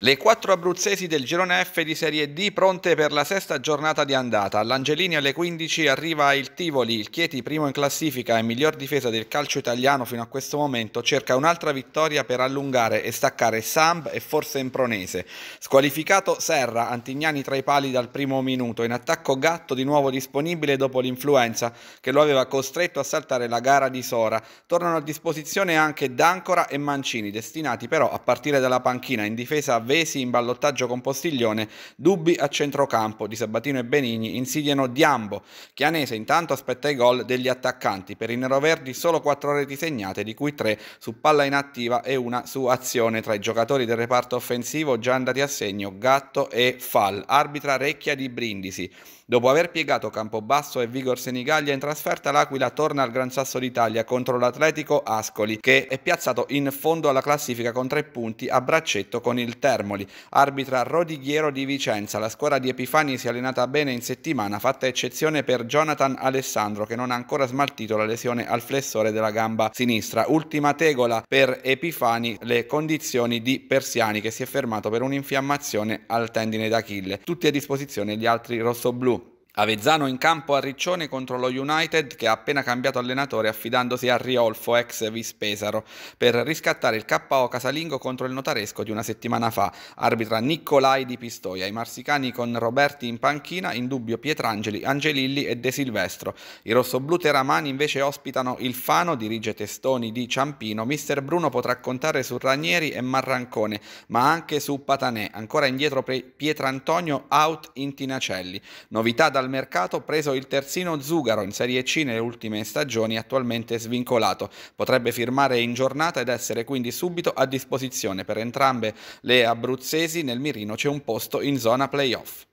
Le quattro abruzzesi del girone F di Serie D pronte per la sesta giornata di andata. All'Angelini alle 15 arriva il Tivoli, il Chieti primo in classifica e miglior difesa del calcio italiano fino a questo momento, cerca un'altra vittoria per allungare e staccare Samb e forse Impronese. Squalificato Serra, Antignani tra i pali dal primo minuto, in attacco Gatto di nuovo disponibile dopo l'influenza che lo aveva costretto a saltare la gara di Sora. Tornano a disposizione anche D'Ancora e Mancini, destinati però a partire dalla panchina in difesa Vesi in ballottaggio con Postiglione, dubbi a centrocampo di Sabatino e Benigni insidiano Diambo. Chianese intanto aspetta i gol degli attaccanti, per i neroverdi solo quattro reti segnate, di cui tre su palla inattiva e una su azione tra i giocatori del reparto offensivo già andati a segno Gatto e Fal, arbitra Recchia di Brindisi. Dopo aver piegato Campobasso e Vigor Senigallia in trasferta, l'Aquila torna al Gran Sasso d'Italia contro l'Atletico Ascoli, che è piazzato in fondo alla classifica con tre punti a braccetto con il terzo Termoli, arbitra Rodighiero di Vicenza. La squadra di Epifani si è allenata bene in settimana, fatta eccezione per Jonathan Alessandro che non ha ancora smaltito la lesione al flessore della gamba sinistra. Ultima tegola per Epifani le condizioni di Persiani che si è fermato per un'infiammazione al tendine d'Achille. Tutti a disposizione gli altri rossoblù. Avezzano in campo a Riccione contro lo United che ha appena cambiato allenatore affidandosi a Riolfo, ex Vispesaro, per riscattare il KO casalingo contro il notaresco di una settimana fa. Arbitra Nicolai di Pistoia, i marsicani con Roberti in panchina, in dubbio Pietrangeli, Angelilli e De Silvestro. I rossoblu teramani invece ospitano il Fano, dirige Testoni di Ciampino. Mister Bruno potrà contare su Ranieri e Marrancone, ma anche su Patanè, ancora indietro Pietrantonio out in Tinacelli. Novità dal dal mercato preso il terzino Zugaro in Serie C nelle ultime stagioni, attualmente svincolato. Potrebbe firmare in giornata ed essere quindi subito a disposizione per entrambe le abruzzesi. Nel mirino c'è un posto in zona playoff.